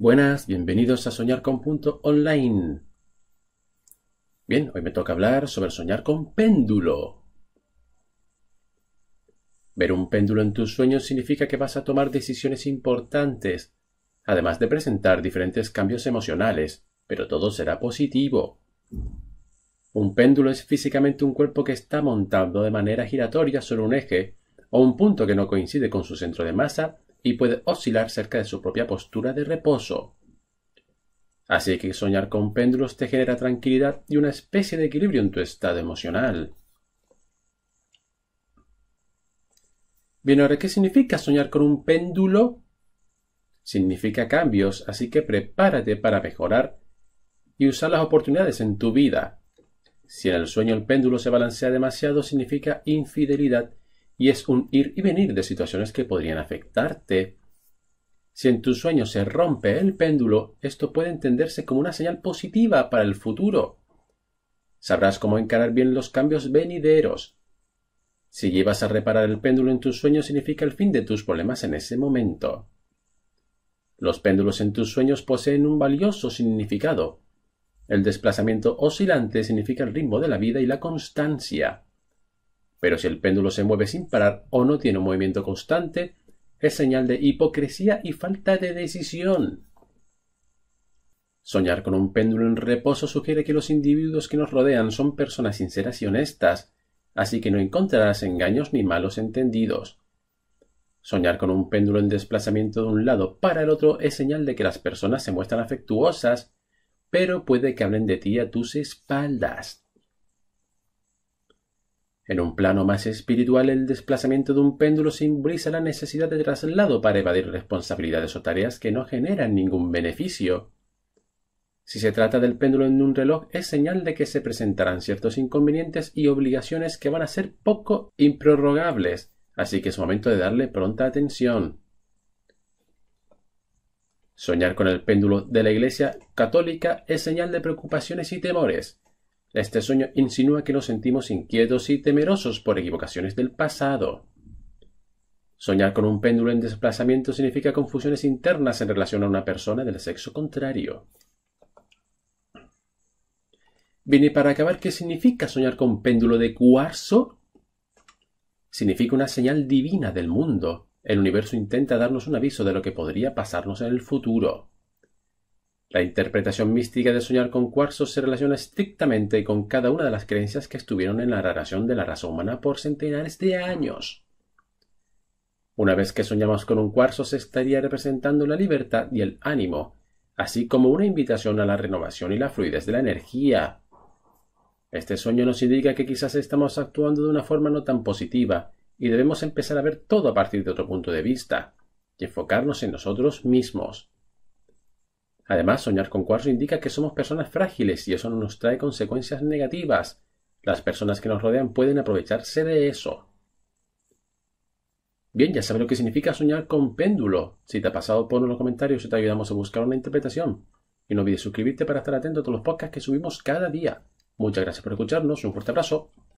Buenas, bienvenidos a Soñar con Punto Online. Bien, hoy me toca hablar sobre soñar con péndulo. Ver un péndulo en tus sueños significa que vas a tomar decisiones importantes, además de presentar diferentes cambios emocionales, pero todo será positivo. Un péndulo es físicamente un cuerpo que está montado de manera giratoria sobre un eje o un punto que no coincide con su centro de masa y puede oscilar cerca de su propia postura de reposo. Así que soñar con péndulos te genera tranquilidad y una especie de equilibrio en tu estado emocional. Bien, ahora, ¿qué significa soñar con un péndulo? Significa cambios, así que prepárate para mejorar y usar las oportunidades en tu vida. Si en el sueño el péndulo se balancea demasiado, significa infidelidad y es un ir y venir de situaciones que podrían afectarte. Si en tus sueño se rompe el péndulo, esto puede entenderse como una señal positiva para el futuro. Sabrás cómo encarar bien los cambios venideros. Si llevas a reparar el péndulo en tus sueños significa el fin de tus problemas en ese momento. Los péndulos en tus sueños poseen un valioso significado. El desplazamiento oscilante significa el ritmo de la vida y la constancia. Pero si el péndulo se mueve sin parar o no tiene un movimiento constante, es señal de hipocresía y falta de decisión. Soñar con un péndulo en reposo sugiere que los individuos que nos rodean son personas sinceras y honestas, así que no encontrarás engaños ni malos entendidos. Soñar con un péndulo en desplazamiento de un lado para el otro es señal de que las personas se muestran afectuosas, pero puede que hablen de ti a tus espaldas. En un plano más espiritual, el desplazamiento de un péndulo simboliza la necesidad de traslado para evadir responsabilidades o tareas que no generan ningún beneficio. Si se trata del péndulo en un reloj, es señal de que se presentarán ciertos inconvenientes y obligaciones que van a ser poco improrrogables, así que es momento de darle pronta atención. Soñar con el péndulo de la Iglesia católica es señal de preocupaciones y temores. Este sueño insinúa que nos sentimos inquietos y temerosos por equivocaciones del pasado. Soñar con un péndulo en desplazamiento significa confusiones internas en relación a una persona del sexo contrario. Viene para acabar, ¿qué significa soñar con péndulo de cuarzo? Significa una señal divina del mundo. El universo intenta darnos un aviso de lo que podría pasarnos en el futuro. La interpretación mística de soñar con cuarzos se relaciona estrictamente con cada una de las creencias que estuvieron en la narración de la raza humana por centenares de años. Una vez que soñamos con un cuarzo se estaría representando la libertad y el ánimo, así como una invitación a la renovación y la fluidez de la energía. Este sueño nos indica que quizás estamos actuando de una forma no tan positiva y debemos empezar a ver todo a partir de otro punto de vista y enfocarnos en nosotros mismos. Además, soñar con cuarzo indica que somos personas frágiles y eso nos trae consecuencias negativas. Las personas que nos rodean pueden aprovecharse de eso. Bien, ya sabes lo que significa soñar con péndulo. Si te ha pasado, ponlo en los comentarios y te ayudamos a buscar una interpretación. Y no olvides suscribirte para estar atento a todos los podcasts que subimos cada día. Muchas gracias por escucharnos, un fuerte abrazo.